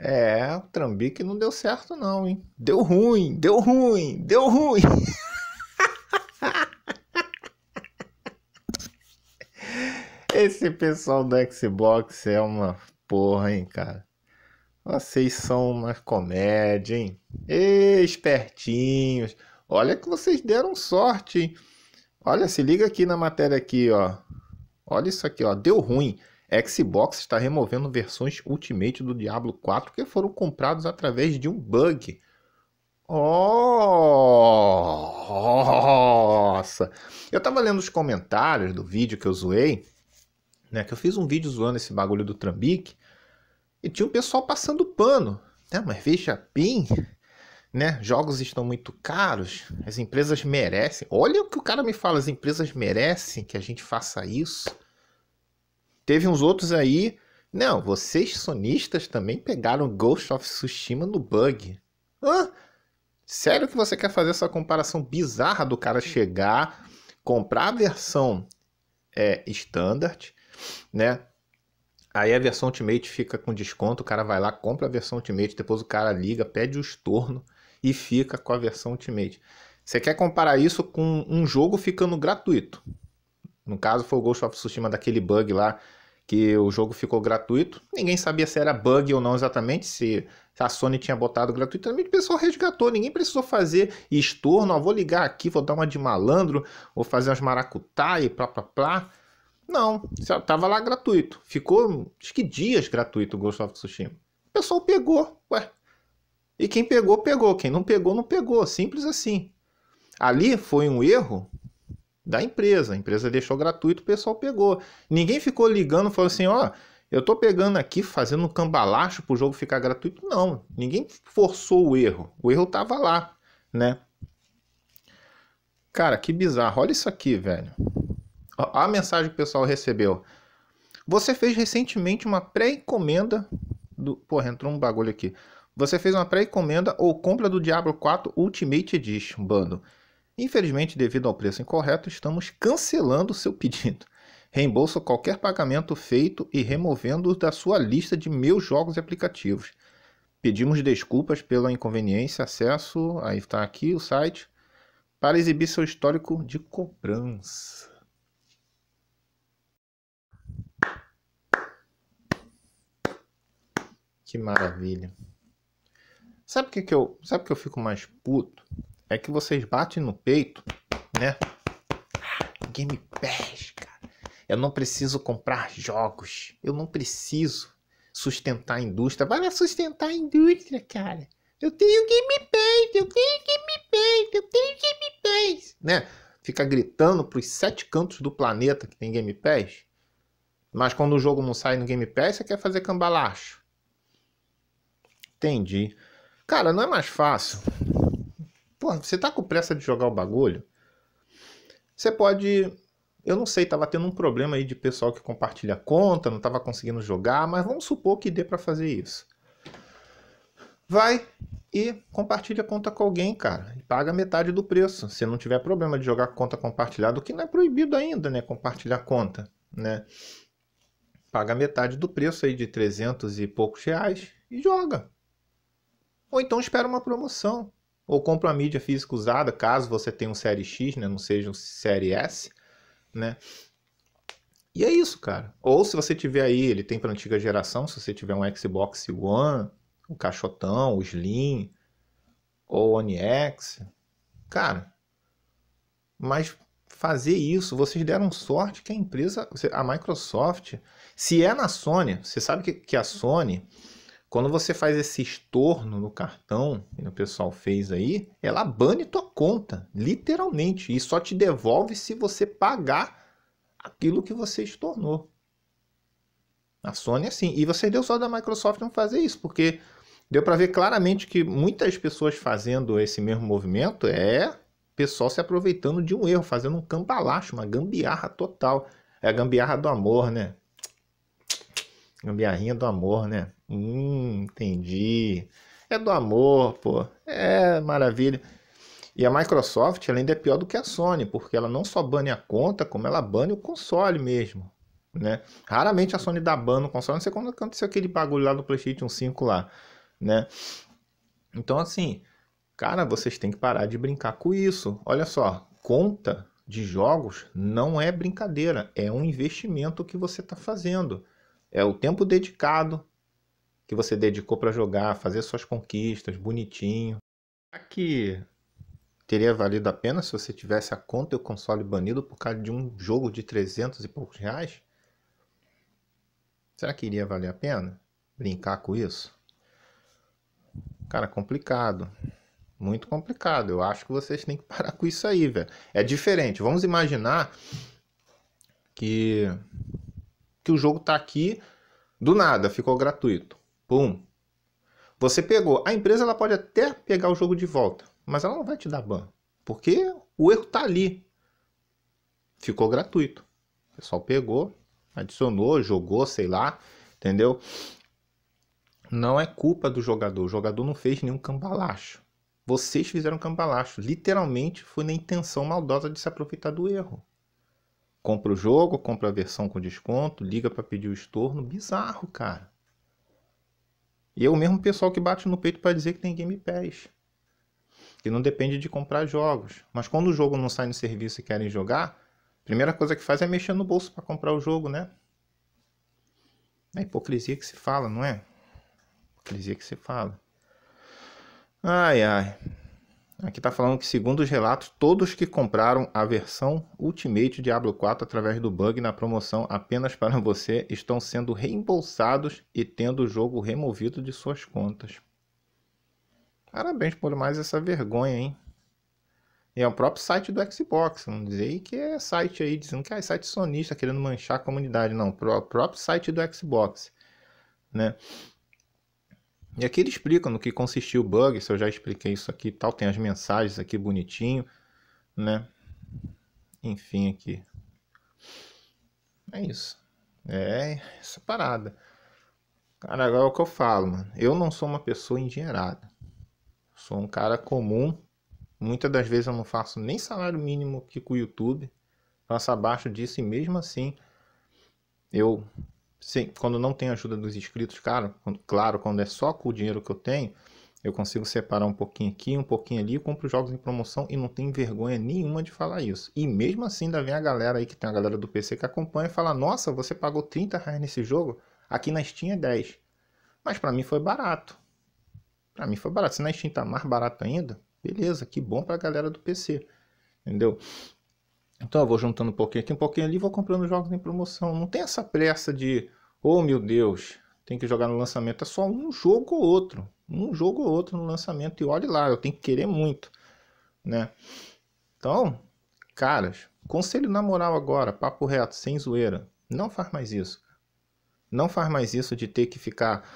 É, o Trambique não deu certo não, hein? Deu ruim, deu ruim, deu ruim. Esse pessoal do Xbox é uma porra, hein, cara? Vocês são uma comédia, hein? Ei, espertinhos. Olha que vocês deram sorte, hein? Olha, se liga aqui na matéria aqui, ó. Olha isso aqui, ó. Deu ruim. Xbox está removendo versões Ultimate do Diablo 4 que foram comprados através de um bug. nossa! Eu tava lendo os comentários do vídeo que eu zoei, né? Que eu fiz um vídeo zoando esse bagulho do Trambique e tinha o um pessoal passando pano, né? Mas veja bem, né? Jogos estão muito caros, as empresas merecem. Olha o que o cara me fala, as empresas merecem que a gente faça isso. Teve uns outros aí. Não, vocês sonistas também pegaram Ghost of Tsushima no bug. Hã? Sério que você quer fazer essa comparação bizarra do cara chegar, comprar a versão é, standard, né? Aí a versão Ultimate fica com desconto, o cara vai lá, compra a versão Ultimate, depois o cara liga, pede o estorno e fica com a versão Ultimate. Você quer comparar isso com um jogo ficando gratuito? No caso foi o Ghost of Tsushima daquele bug lá que o jogo ficou gratuito. Ninguém sabia se era bug ou não exatamente, se a Sony tinha botado gratuitamente, o pessoal resgatou, ninguém precisou fazer estorno, Ó, ah, vou ligar aqui, vou dar uma de malandro, vou fazer umas maracutai, plá, plá, plá. Não, tava lá gratuito. Ficou, acho que dias gratuito o Ghost of Tsushima. O pessoal pegou, ué. E quem pegou, pegou. Quem não pegou, não pegou. Simples assim. Ali foi um erro da empresa. A empresa deixou gratuito, o pessoal pegou. Ninguém ficou ligando, falou assim, ó, eu tô pegando aqui, fazendo um cambalacho o jogo ficar gratuito. Não, ninguém forçou o erro. O erro tava lá, né? Cara, que bizarro. Olha isso aqui, velho. Olha a mensagem que o pessoal recebeu. Você fez recentemente uma pré-encomenda do... Porra, entrou um bagulho aqui. Você fez uma pré-encomenda ou compra do Diablo 4 Ultimate Edition, bando Infelizmente, devido ao preço incorreto, estamos cancelando seu pedido. Reembolso qualquer pagamento feito e removendo da sua lista de meus jogos e aplicativos. Pedimos desculpas pela inconveniência, acesso, aí está aqui o site, para exibir seu histórico de cobrança. Que maravilha. Sabe o que, que eu, sabe que eu fico mais puto? é que vocês batem no peito, né? Game Pass, cara. Eu não preciso comprar jogos. Eu não preciso sustentar a indústria. Vai sustentar a indústria, cara. Eu tenho Game Pass, eu tenho Game Pass, eu tenho Game Pass. Né? Fica gritando pros sete cantos do planeta que tem Game Pass. Mas quando o jogo não sai no Game Pass, você quer fazer cambalacho. Entendi. Cara, não é mais fácil você tá com pressa de jogar o bagulho? Você pode. Eu não sei, tava tendo um problema aí de pessoal que compartilha conta, não tava conseguindo jogar, mas vamos supor que dê para fazer isso. Vai e compartilha conta com alguém, cara. E paga metade do preço. Se não tiver problema de jogar conta compartilhada, o que não é proibido ainda, né? Compartilhar conta, né? Paga metade do preço aí de 300 e poucos reais e joga. Ou então espera uma promoção ou compra a mídia física usada, caso você tenha um série X, né, não seja um série S, né? E é isso, cara. Ou se você tiver aí, ele tem para antiga geração, se você tiver um Xbox One, o um o um Slim, ou One X, cara. Mas fazer isso, vocês deram sorte que a empresa, a Microsoft, se é na Sony, você sabe que, que a Sony quando você faz esse estorno no cartão, que o pessoal fez aí, ela bane tua conta, literalmente, e só te devolve se você pagar aquilo que você estornou. A Sony é assim. E você deu só da Microsoft não fazer isso, porque deu para ver claramente que muitas pessoas fazendo esse mesmo movimento é pessoal se aproveitando de um erro, fazendo um cambalacho, uma gambiarra total. É a gambiarra do amor, né? Gambiarrinha do amor, né? Hum, entendi. É do amor, pô. É maravilha. E a Microsoft ela ainda é pior do que a Sony, porque ela não só bane a conta, como ela bane o console mesmo. Né? Raramente a Sony dá ban no console, não sei quando aconteceu aquele bagulho lá do PlayStation 5 lá, né? Então assim, cara, vocês têm que parar de brincar com isso. Olha só, conta de jogos não é brincadeira, é um investimento que você está fazendo é o tempo dedicado que você dedicou para jogar, fazer suas conquistas bonitinho. Aqui teria valido a pena se você tivesse a conta e o console banido por causa de um jogo de 300 e poucos reais? Será que iria valer a pena brincar com isso? Cara, complicado. Muito complicado. Eu acho que vocês têm que parar com isso aí, velho. É diferente. Vamos imaginar que que o jogo está aqui do nada, ficou gratuito. Pum. Você pegou. A empresa ela pode até pegar o jogo de volta, mas ela não vai te dar ban, porque o erro está ali. Ficou gratuito. O pessoal pegou, adicionou, jogou, sei lá, entendeu? Não é culpa do jogador. O jogador não fez nenhum cambalacho. Vocês fizeram cambalacho. Literalmente foi na intenção maldosa de se aproveitar do erro compra o jogo, compra a versão com desconto, liga para pedir o estorno, bizarro, cara. E é o mesmo pessoal que bate no peito para dizer que tem Game Pass. Que não depende de comprar jogos. Mas quando o jogo não sai no serviço e querem jogar, a primeira coisa que faz é mexer no bolso para comprar o jogo, né? É hipocrisia que se fala, não é? Hipocrisia que se fala. Ai, ai. Aqui está falando que, segundo os relatos, todos que compraram a versão Ultimate Diablo 4 através do bug na promoção apenas para você estão sendo reembolsados e tendo o jogo removido de suas contas. Parabéns por mais essa vergonha, hein? E é o próprio site do Xbox, não dizer que é site aí, dizendo que é site sonista, querendo manchar a comunidade. Não, o próprio site do Xbox, né? E aqui ele explica no que consistiu o bug, se eu já expliquei isso aqui e tal, tem as mensagens aqui bonitinho, né? Enfim, aqui. É isso. É essa parada. Cara, agora é o que eu falo, mano. Eu não sou uma pessoa engenheirada. Sou um cara comum. Muitas das vezes eu não faço nem salário mínimo aqui com o YouTube. Faço abaixo disso e mesmo assim eu Sim, quando não tem ajuda dos inscritos, claro quando, claro, quando é só com o dinheiro que eu tenho, eu consigo separar um pouquinho aqui, um pouquinho ali, compro jogos em promoção e não tenho vergonha nenhuma de falar isso. E mesmo assim ainda vem a galera aí, que tem a galera do PC que acompanha e fala, nossa, você pagou 30 reais nesse jogo? Aqui na Steam é 10. Mas para mim foi barato. Para mim foi barato. Se na Steam tá mais barato ainda, beleza, que bom pra galera do PC. Entendeu? Então eu vou juntando um pouquinho aqui, um pouquinho ali, vou comprando jogos em promoção. Não tem essa pressa de, oh meu Deus, tem que jogar no lançamento. É só um jogo ou outro, um jogo ou outro no lançamento. E olhe lá, eu tenho que querer muito, né? Então, caras, conselho na moral agora, papo reto, sem zoeira. Não faz mais isso. Não faz mais isso de ter que ficar.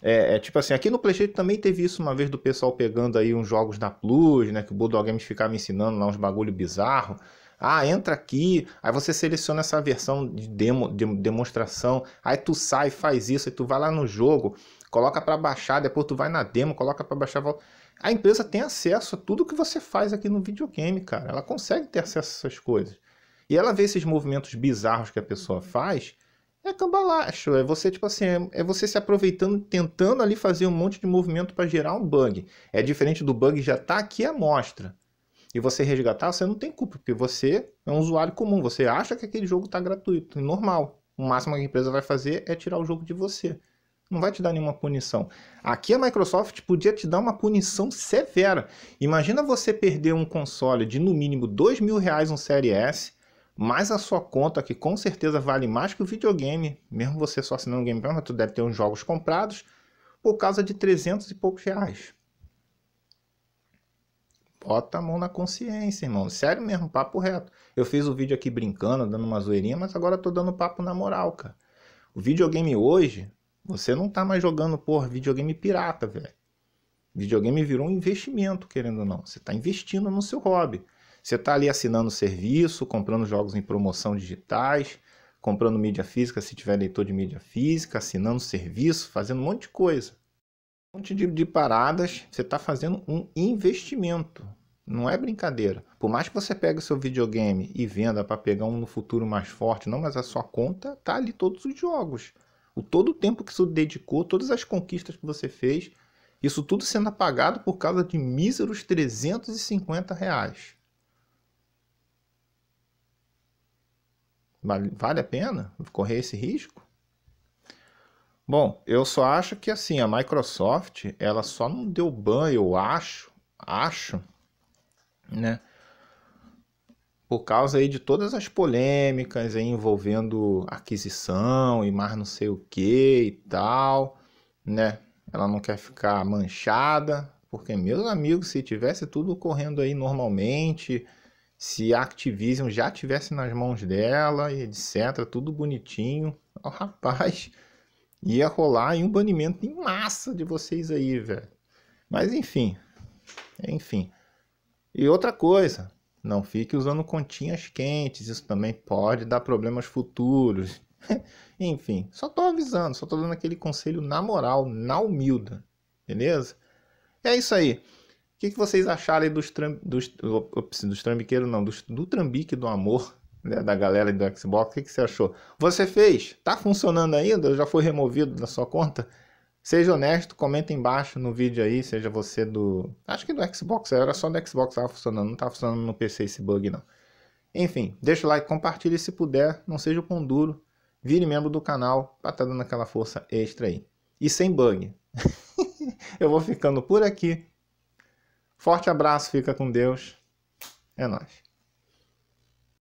É, é tipo assim, aqui no PlayStation também teve isso uma vez do pessoal pegando aí uns jogos da Plus, né? Que o Bulldog Games ficava me ensinando lá uns bagulho bizarro. Ah, entra aqui, aí você seleciona essa versão de demo, de demonstração, aí tu sai, faz isso, aí tu vai lá no jogo, coloca para baixar, depois tu vai na demo, coloca para baixar, volta. A empresa tem acesso a tudo que você faz aqui no videogame, cara. Ela consegue ter acesso a essas coisas. E ela vê esses movimentos bizarros que a pessoa faz, é cambalacho, é você tipo assim, é você se aproveitando, tentando ali fazer um monte de movimento para gerar um bug. É diferente do bug já tá aqui à mostra e você resgatar, você não tem culpa, porque você é um usuário comum, você acha que aquele jogo está gratuito, é normal. O máximo que a empresa vai fazer é tirar o jogo de você. Não vai te dar nenhuma punição. Aqui a Microsoft podia te dar uma punição severa. Imagina você perder um console de no mínimo dois mil reais um Série S, mais a sua conta, que com certeza vale mais que o videogame, mesmo você só assinando o Game Pass, mas tu deve ter uns jogos comprados, por causa de 300 e poucos reais. Bota a mão na consciência, irmão. Sério mesmo, papo reto. Eu fiz o vídeo aqui brincando, dando uma zoeirinha, mas agora tô dando papo na moral, cara. O videogame hoje, você não tá mais jogando, por videogame pirata, velho. Videogame virou um investimento, querendo ou não. Você tá investindo no seu hobby. Você tá ali assinando serviço, comprando jogos em promoção digitais, comprando mídia física se tiver leitor de mídia física, assinando serviço, fazendo um monte de coisa monte de, de paradas, você está fazendo um investimento. Não é brincadeira. Por mais que você pegue seu videogame e venda para pegar um no futuro mais forte, não, mas a sua conta tá ali todos os jogos. O todo o tempo que você dedicou, todas as conquistas que você fez, isso tudo sendo apagado por causa de míseros 350 reais. Vale, vale a pena correr esse risco? Bom, eu só acho que assim, a Microsoft, ela só não deu ban, eu acho, acho, né? Por causa aí de todas as polêmicas aí envolvendo aquisição e mais não sei o que e tal, né? Ela não quer ficar manchada, porque meus amigos, se tivesse tudo correndo aí normalmente, se a Activision já tivesse nas mãos dela e etc, tudo bonitinho, oh, rapaz, Ia rolar aí um banimento em massa de vocês aí, velho. Mas enfim. Enfim. E outra coisa, não fique usando continhas quentes, isso também pode dar problemas futuros. enfim, só tô avisando, só tô dando aquele conselho na moral, na humilda. Beleza? É isso aí. O que, que vocês acharam aí dos, tram, dos, ops, dos trambiqueiros, não, dos, do trambique do amor? Né, da galera do Xbox, o que, que você achou? Você fez? Tá funcionando ainda? Já foi removido da sua conta? Seja honesto, comenta embaixo no vídeo aí, seja você do... Acho que do Xbox, era só do Xbox que tava funcionando, não tá funcionando no PC esse bug não. Enfim, deixa o like, compartilhe se puder, não seja o pão duro, vire membro do canal pra tá dando aquela força extra aí. E sem bug. Eu vou ficando por aqui. Forte abraço, fica com Deus. É nóis.